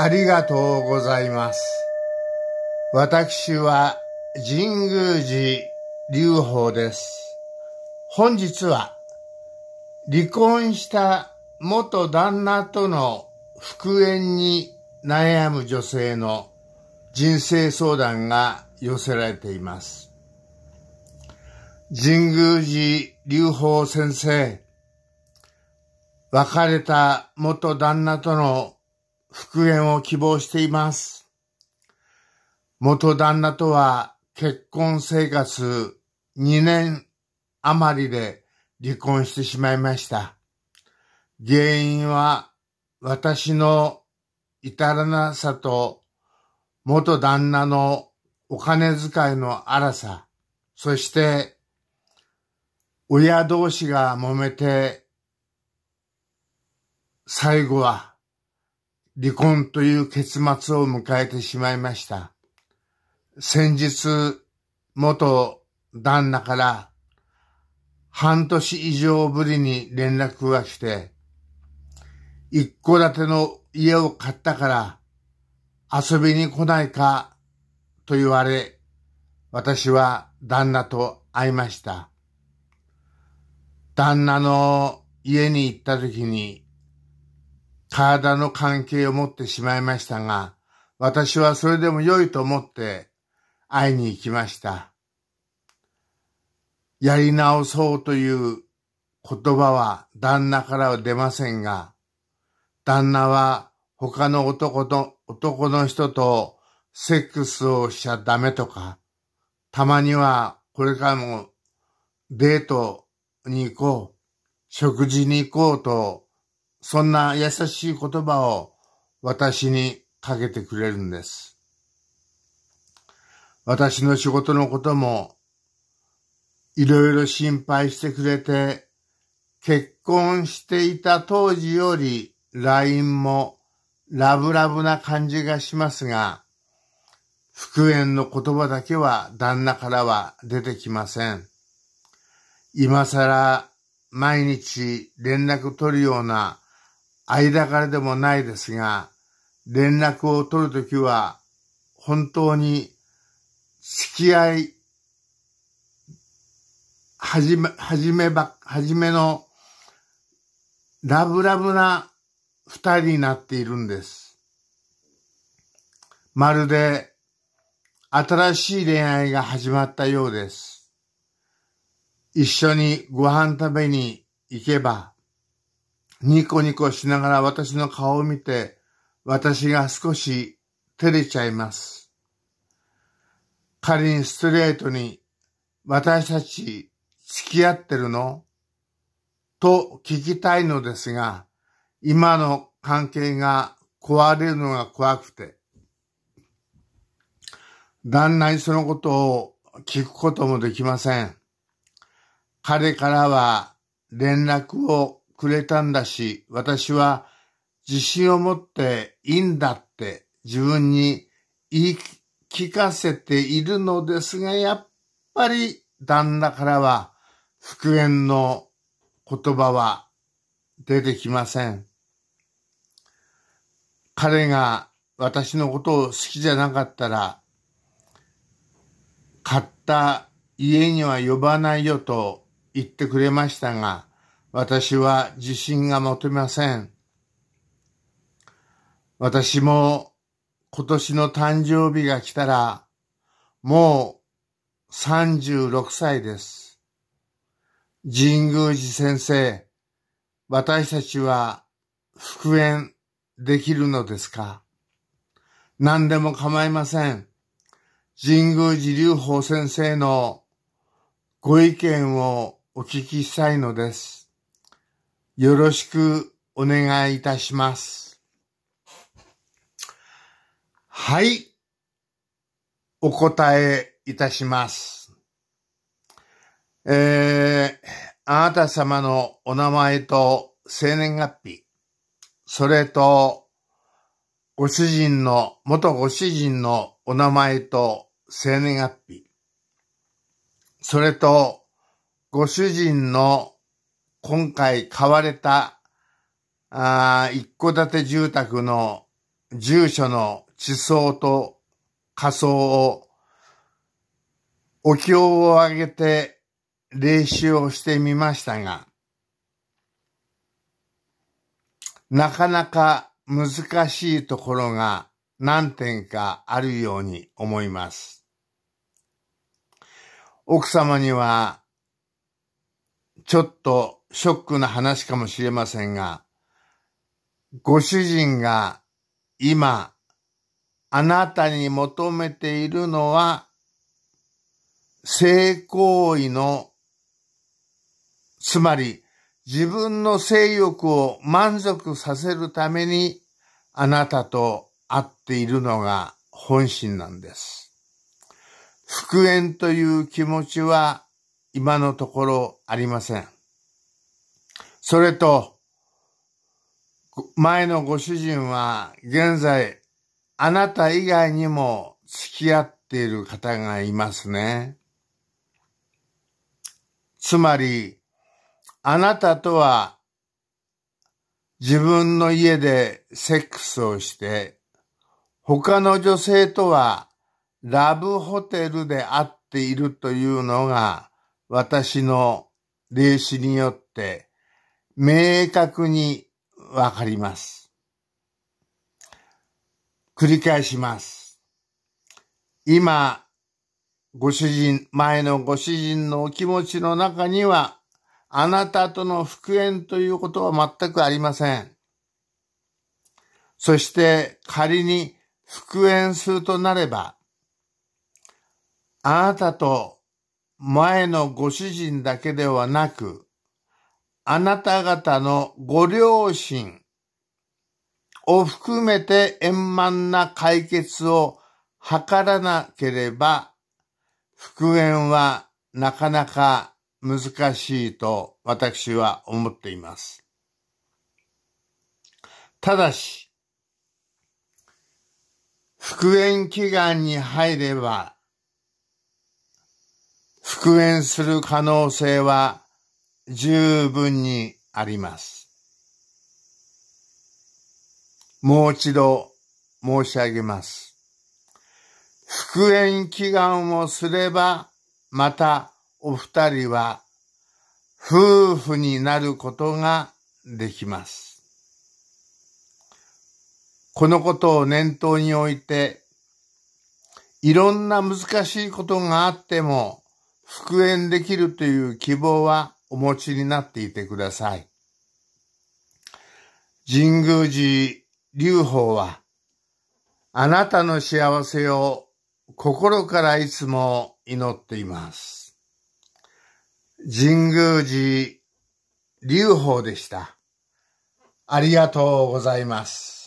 ありがとうございます。私は神宮寺隆法です。本日は離婚した元旦那との復縁に悩む女性の人生相談が寄せられています。神宮寺隆法先生、別れた元旦那との復縁を希望しています。元旦那とは結婚生活2年余りで離婚してしまいました。原因は私の至らなさと元旦那のお金遣いの荒さ、そして親同士が揉めて最後は離婚という結末を迎えてしまいました。先日、元旦那から半年以上ぶりに連絡が来て、一戸建ての家を買ったから遊びに来ないかと言われ、私は旦那と会いました。旦那の家に行った時に体の関係を持ってしまいましたが、私はそれでも良いと思って会いに行きました。やり直そうという言葉は旦那からは出ませんが、旦那は他の男と、男の人とセックスをしちゃダメとか、たまにはこれからもデートに行こう、食事に行こうとそんな優しい言葉を私にかけてくれるんです。私の仕事のこともいろいろ心配してくれて、結婚していた当時より LINE もラブラブな感じがしますが、復縁の言葉だけは旦那からは出てきません。今更毎日連絡取るような間からでもないですが、連絡を取るときは、本当に付き合い、はじめ、はじめば、はじめの、ラブラブな二人になっているんです。まるで、新しい恋愛が始まったようです。一緒にご飯食べに行けば、ニコニコしながら私の顔を見て、私が少し照れちゃいます。仮にストレートに、私たち付き合ってるのと聞きたいのですが、今の関係が壊れるのが怖くて、旦那にそのことを聞くこともできません。彼からは連絡をくれたんだし、私は自信を持っていいんだって自分に言い聞かせているのですが、やっぱり旦那からは復元の言葉は出てきません。彼が私のことを好きじゃなかったら、買った家には呼ばないよと言ってくれましたが、私は自信が持てません。私も今年の誕生日が来たら、もう36歳です。神宮寺先生、私たちは復縁できるのですか何でも構いません。神宮寺隆法先生のご意見をお聞きしたいのです。よろしくお願いいたします。はい。お答えいたします。えー、あなた様のお名前と生年月日、それと、ご主人の、元ご主人のお名前と生年月日、それと、ご主人の今回買われた、あ一戸建て住宅の住所の地層と仮想を、お経をあげて練習をしてみましたが、なかなか難しいところが何点かあるように思います。奥様にはちょっとショックな話かもしれませんが、ご主人が今、あなたに求めているのは、性行為の、つまり自分の性欲を満足させるために、あなたと会っているのが本心なんです。復縁という気持ちは今のところありません。それと、前のご主人は現在、あなた以外にも付き合っている方がいますね。つまり、あなたとは自分の家でセックスをして、他の女性とはラブホテルで会っているというのが私の霊視によって明確にわかります。繰り返します。今、ご主人、前のご主人のお気持ちの中には、あなたとの復縁ということは全くありません。そして仮に復縁するとなれば、あなたと前のご主人だけではなく、あなた方のご両親を含めて円満な解決を図らなければ、復縁はなかなか難しいと私は思っています。ただし、復縁祈願に入れば、復縁する可能性は十分にあります。もう一度申し上げます。復縁祈願をすれば、またお二人は夫婦になることができます。このことを念頭において、いろんな難しいことがあっても、復縁できるという希望はお持ちになっていてください。神宮寺隆法は、あなたの幸せを心からいつも祈っています。神宮寺隆法でした。ありがとうございます。